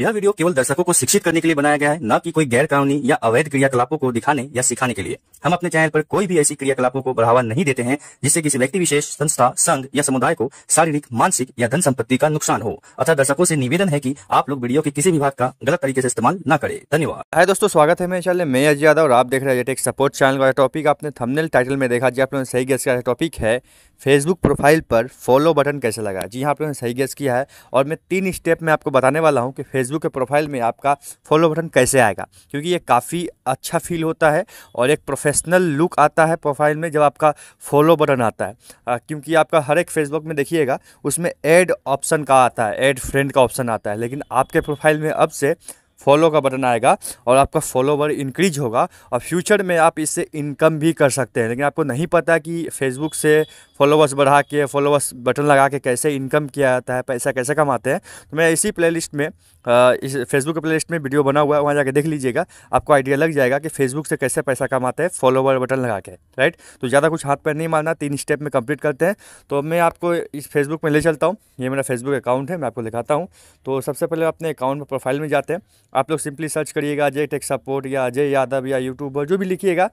यह वीडियो केवल दर्शकों को शिक्षित करने के लिए बनाया गया है न कि कोई गैर कानूनी या अवैध क्रियाकलापों को दिखाने या सिखाने के लिए हम अपने चैनल पर कोई भी ऐसी क्रियाकलापों को बढ़ावा नहीं देते हैं जिससे किसी व्यक्ति विशेष संस्था संघ या समुदाय को शारीरिक मानसिक या धन संपत्ति का नुकसान हो अतः दर्शकों से निवेदन है की आप लोग वीडियो के किसी भी भाग का गलत तरीके से इस्तेमाल न करें धन्यवाद है दोस्तों स्वागत है मेरे चैनल में अजय यादव और आप देख रहे हैं सपोर्ट चैनल का टॉपिक आपने थमनेल टाइटल में देखा जी आप लोगों ने सही गैस का टॉपिक है फेसबुक प्रोफाइल पर फॉलो बटन कैसे लगा जी हाँ आपने सही गेस किया है और मैं तीन स्टेप में आपको बताने वाला हूँ कि फेसबुक के प्रोफाइल में आपका फॉलो बटन कैसे आएगा क्योंकि ये काफ़ी अच्छा फील होता है और एक प्रोफेशनल लुक आता है प्रोफाइल में जब आपका फॉलो बटन आता है क्योंकि आपका हर एक फेसबुक में देखिएगा उसमें ऐड ऑप्शन का आता है ऐड फ्रेंड का ऑप्शन आता है लेकिन आपके प्रोफाइल में अब से फॉलो का बटन आएगा और आपका फॉलोवर इंक्रीज होगा और फ्यूचर में आप इससे इनकम भी कर सकते हैं लेकिन आपको नहीं पता कि फेसबुक से फॉलोवर्स बढ़ा के फॉलोवर्स बटन लगा के कैसे इनकम किया जाता है पैसा कैसे कमाते हैं तो मैं इसी प्लेलिस्ट में इस फेसबुक के प्लेलिस्ट में वीडियो बना हुआ है वहाँ जाके देख लीजिएगा आपको आइडिया लग जाएगा कि फेसबुक से कैसे पैसा कमाते हैं फॉलोवर बटन लगा के राइट तो ज़्यादा कुछ हाथ पैर नहीं मारना तीन स्टेप में कंप्लीट करते हैं तो मैं आपको इस फेसबुक में ले चलता हूँ ये मेरा फेसबुक अकाउंट है मैं आपको दिखाता हूँ तो सबसे पहले अपने अकाउंट में प्रोफाइल में जाते हैं आप लोग सिंपली सर्च करिएगा अजय टेक सपोर्ट या अजय यादव या यूट्यूबर जो भी लिखिएगा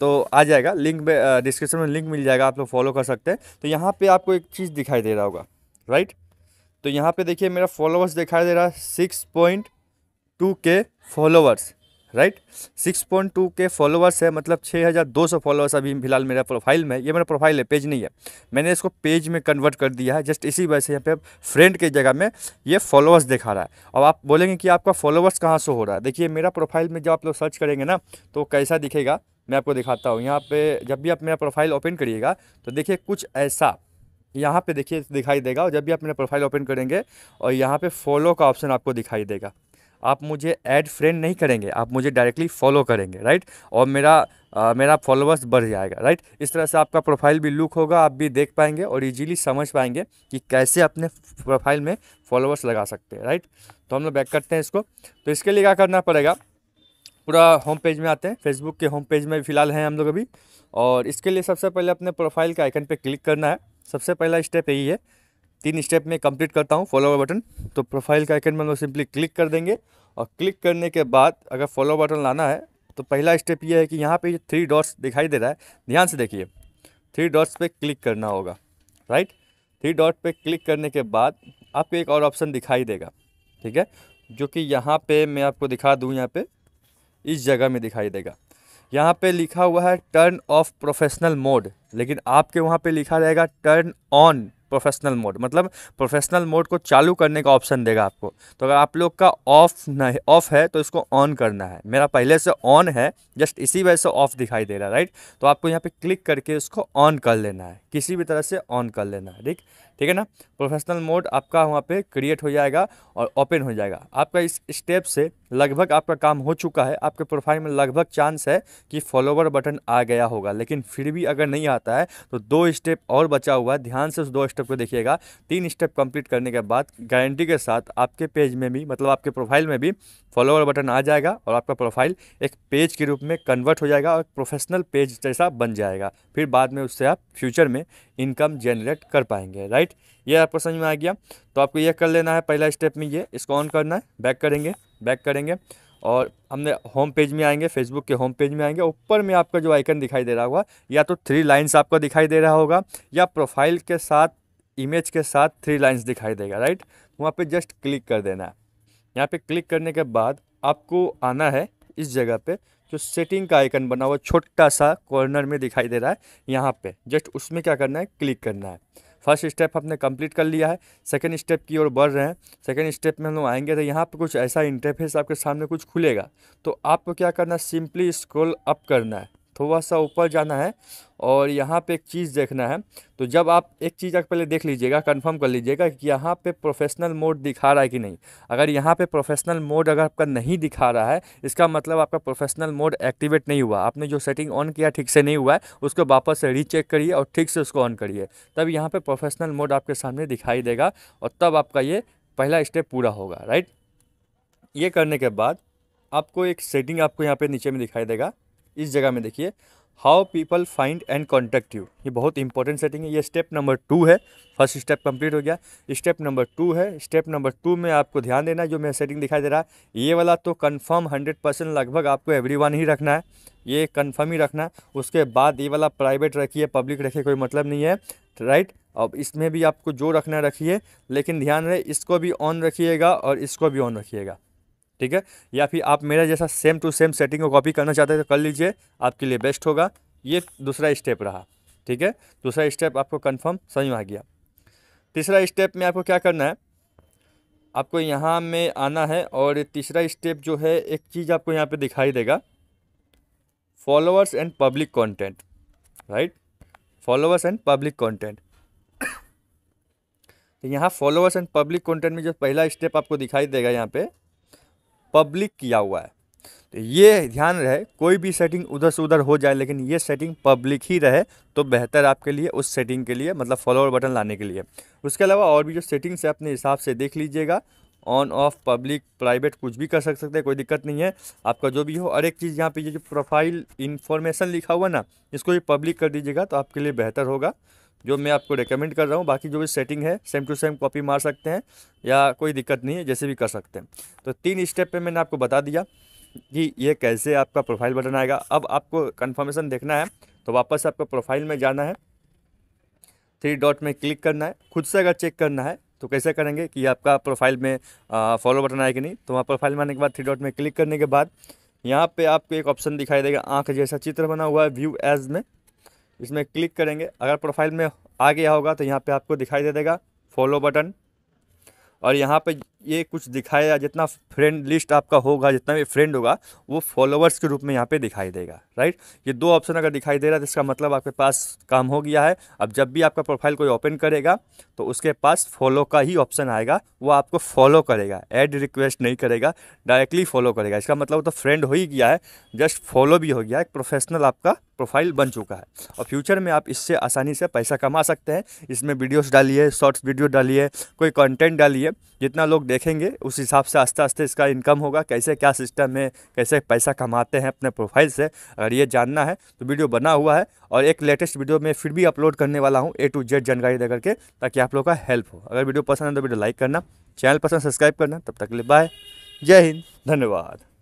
तो आ जाएगा लिंक में डिस्क्रिप्शन में लिंक मिल जाएगा आप लोग फॉलो कर सकते हैं तो यहाँ पर आपको एक चीज़ दिखाई दे रहा होगा राइट तो यहाँ पे देखिए मेरा फॉलोवर्स दिखाई दे रहा है six point two K followers right six point two K followers है मतलब छः हज़ार दो सौ फॉलोअर्स अभी फिलहाल मेरा प्रोफाइल में ये मेरा प्रोफाइल है पेज नहीं है मैंने इसको पेज में कन्वर्ट कर दिया है जस्ट इसी वजह से यहाँ पे फ्रेंड के जगह में ये फॉलोअर्स दिखा रहा है अब आप बोलेंगे कि आपका फॉलोअर्स कहाँ से हो रहा है देखिए मेरा प्रोफाइल में जब आप लोग सर्च करेंगे ना तो कैसा दिखेगा मैं आपको दिखाता हूँ यहाँ पर जब भी आप मेरा प्रोफाइल ओपन करिएगा तो देखिए कुछ ऐसा यहाँ पे देखिए दिखाई देगा और जब भी आप मेरा प्रोफाइल ओपन करेंगे और यहाँ पे फॉलो का ऑप्शन आपको दिखाई देगा आप मुझे ऐड फ्रेंड नहीं करेंगे आप मुझे डायरेक्टली फॉलो करेंगे राइट और मेरा आ, मेरा फॉलोअर्स बढ़ जाएगा राइट इस तरह से आपका प्रोफाइल भी लुक होगा आप भी देख पाएंगे और इजीली समझ पाएंगे कि कैसे अपने प्रोफाइल में फॉलोअर्स लगा सकते हैं राइट तो हम लोग बैक करते हैं इसको तो इसके लिए क्या करना पड़ेगा पूरा होम पेज में आते हैं फेसबुक के होम पेज में फिलहाल हैं हम लोग अभी और इसके लिए सबसे पहले अपने प्रोफाइल के आइकन पर क्लिक करना है सबसे पहला स्टेप यही है तीन स्टेप में कंप्लीट करता हूँ फॉलोवर बटन तो प्रोफाइल का आइकन में हम लोग सिंपली क्लिक कर देंगे और क्लिक करने के बाद अगर फॉलो बटन लाना है तो पहला स्टेप ये है कि यहाँ पे थ्री डॉट्स दिखाई दे रहा है ध्यान से देखिए थ्री डॉट्स पे क्लिक करना होगा राइट थ्री डॉट पे क्लिक करने के बाद आपको एक और ऑप्शन दिखाई देगा ठीक है जो कि यहाँ पे मैं आपको दिखा दूँ यहाँ पे इस जगह में दिखाई देगा यहाँ पे लिखा हुआ है टर्न ऑफ प्रोफेशनल मोड लेकिन आपके वहाँ पे लिखा रहेगा टर्न ऑन प्रोफेशनल मोड मतलब प्रोफेशनल मोड को चालू करने का ऑप्शन देगा आपको तो अगर आप लोग का ऑफ नहीं ऑफ है तो इसको ऑन करना है मेरा पहले से ऑन है जस्ट इसी वजह से ऑफ दिखाई दे रहा है राइट तो आपको यहाँ पे क्लिक करके इसको ऑन कर लेना है किसी भी तरह से ऑन कर लेना है ठीक ठीक है ना प्रोफेशनल मोड आपका वहाँ पे क्रिएट हो जाएगा और ओपन हो जाएगा आपका इस स्टेप से लगभग आपका काम हो चुका है आपके प्रोफाइल में लगभग चांस है कि फॉलोवर बटन आ गया होगा लेकिन फिर भी अगर नहीं आता है तो दो स्टेप और बचा हुआ है ध्यान से उस दो स्टेप को देखिएगा तीन स्टेप कंप्लीट करने के बाद गारंटी के साथ आपके पेज में भी मतलब आपके प्रोफाइल में भी फॉलोवर बटन आ जाएगा और आपका प्रोफाइल एक पेज के रूप में कन्वर्ट हो जाएगा और प्रोफेशनल पेज जैसा बन जाएगा फिर बाद में उससे आप फ्यूचर में इनकम जनरेट कर पाएंगे राइट राइट ये आपको समझ में आ गया तो आपको ये कर लेना है पहला स्टेप में ये इसको ऑन करना है बैक करेंगे बैक करेंगे और हमने होम पेज में आएंगे फेसबुक के होम पेज में आएंगे ऊपर में आपका जो आइकन दिखाई दे रहा होगा या तो थ्री लाइंस आपको दिखाई दे रहा होगा या प्रोफाइल के साथ इमेज के साथ थ्री लाइन्स दिखाई देगा राइट वहाँ पे जस्ट क्लिक कर देना है यहाँ पे क्लिक करने के बाद आपको आना है इस जगह पे जो सेटिंग का आइकन बना हुआ छोटा सा कॉर्नर में दिखाई दे रहा है यहाँ पे जस्ट उसमें क्या करना है क्लिक करना है फर्स्ट स्टेप हमने कंप्लीट कर लिया है सेकेंड स्टेप की ओर बढ़ रहे हैं सेकेंड स्टेप में हम लोग आएंगे तो यहाँ पर कुछ ऐसा इंटरफेस आपके सामने कुछ खुलेगा तो आपको क्या करना है सिंपली स्क्रोल अप करना है थोड़ा सा ऊपर जाना है और यहाँ पे एक चीज़ देखना है तो जब आप एक चीज़ आप पहले देख लीजिएगा कंफर्म कर लीजिएगा कि यहाँ पे प्रोफेशनल मोड दिखा रहा है कि नहीं अगर यहाँ पे प्रोफेशनल मोड अगर आपका नहीं दिखा रहा है इसका मतलब आपका प्रोफेशनल मोड एक्टिवेट नहीं हुआ आपने जो सेटिंग ऑन किया ठीक से नहीं हुआ है उसको वापस से रीचेक करिए और ठीक से उसको ऑन करिए तब यहाँ पर प्रोफेशनल मोड आपके सामने दिखाई देगा और तब आपका ये पहला स्टेप पूरा होगा राइट ये करने के बाद आपको एक सेटिंग आपको यहाँ पे नीचे में दिखाई देगा इस जगह में देखिए how people find and contact you ये बहुत इंपॉर्टेंट सेटिंग है ये स्टेप नंबर टू है फर्स्ट स्टेप कंप्लीट हो गया स्टेप नंबर टू है स्टेप नंबर टू में आपको ध्यान देना है जो मेरा सेटिंग दिखाई दे रहा है ये वाला तो कन्फर्म हंड्रेड परसेंट लगभग आपको एवरी वन ही रखना है ये कन्फर्म ही रखना है उसके बाद ये वाला प्राइवेट रखिए पब्लिक रखिए कोई मतलब नहीं है राइट अब इसमें भी आपको जो रखना रखिए लेकिन ध्यान रहे इसको भी ऑन रखिएगा और इसको भी ऑन रखिएगा ठीक है या फिर आप मेरा जैसा सेम टू सेम सेटिंग को कॉपी करना चाहते हैं तो कर लीजिए आपके लिए बेस्ट होगा ये दूसरा स्टेप रहा ठीक है दूसरा स्टेप आपको कन्फर्म समझ में आ गया तीसरा स्टेप में आपको क्या करना है आपको यहाँ में आना है और तीसरा स्टेप जो है एक चीज़ आपको यहाँ पे दिखाई देगा followers and public content right followers and public content तो यहाँ फॉलोअर्स एंड पब्लिक कंटेंट में जो पहला स्टेप आपको दिखाई देगा यहाँ पे पब्लिक किया हुआ है तो ये ध्यान रहे कोई भी सेटिंग उधर से उधर हो जाए लेकिन ये सेटिंग पब्लिक ही रहे तो बेहतर आपके लिए उस सेटिंग के लिए मतलब फॉलोअर बटन लाने के लिए उसके अलावा और भी जो सेटिंग्स है अपने हिसाब से देख लीजिएगा ऑन ऑफ पब्लिक प्राइवेट कुछ भी कर सक सकते हैं कोई दिक्कत नहीं है आपका जो भी हो और एक चीज़ यहाँ पे ये जो प्रोफाइल इन्फॉर्मेशन लिखा हुआ ना इसको भी पब्लिक कर दीजिएगा तो आपके लिए बेहतर होगा जो मैं आपको रिकमेंड कर रहा हूँ बाकी जो भी सेटिंग है सेम टू सेम कॉपी मार सकते हैं या कोई दिक्कत नहीं है जैसे भी कर सकते हैं तो तीन स्टेप पे मैंने आपको बता दिया कि ये कैसे आपका प्रोफाइल बटन आएगा अब आपको कन्फर्मेशन देखना है तो वापस आपको प्रोफाइल में जाना है थ्री डॉट में क्लिक करना है खुद से अगर चेक करना है तो कैसे करेंगे कि आपका प्रोफाइल में फॉलो बटन आए कि नहीं तो वहाँ प्रोफाइल में आने के बाद थ्री डॉट में क्लिक करने के बाद यहाँ पे आपको एक ऑप्शन दिखाई देगा आंख जैसा चित्र बना हुआ है व्यू एज में इसमें क्लिक करेंगे अगर प्रोफाइल में आ गया होगा तो यहाँ पे आपको दिखाई दे देगा फॉलो बटन और यहाँ पे ये कुछ दिखाया जितना फ्रेंड लिस्ट आपका होगा जितना भी फ्रेंड होगा वो फॉलोवर्स के रूप में यहाँ पे दिखाई देगा राइट ये दो ऑप्शन अगर दिखाई दे रहा है तो इसका मतलब आपके पास काम हो गया है अब जब भी आपका प्रोफाइल कोई ओपन करेगा तो उसके पास फॉलो का ही ऑप्शन आएगा वो आपको फॉलो करेगा एड रिक्वेस्ट नहीं करेगा डायरेक्टली फॉलो करेगा इसका मतलब तो फ्रेंड हो ही गया है जस्ट फॉलो भी हो गया एक प्रोफेशनल आपका प्रोफाइल बन चुका है और फ्यूचर में आप इससे आसानी से पैसा कमा सकते हैं इसमें वीडियोस डालिए शॉर्ट्स वीडियो डालिए कोई कंटेंट डालिए जितना लोग देखेंगे उस हिसाब से आस्ते आस्ते इसका इनकम होगा कैसे क्या सिस्टम है कैसे पैसा कमाते हैं अपने प्रोफाइल से अगर ये जानना है तो वीडियो बना हुआ है और एक लेटेस्ट वीडियो में फिर भी अपलोड करने वाला हूँ ए टू जेड जानकारी दे करके ताकि आप लोग का हेल्प हो अगर वीडियो पसंद है तो वीडियो लाइक करना चैनल पसंद सब्सक्राइब करना तब तक ले बाय जय हिंद धन्यवाद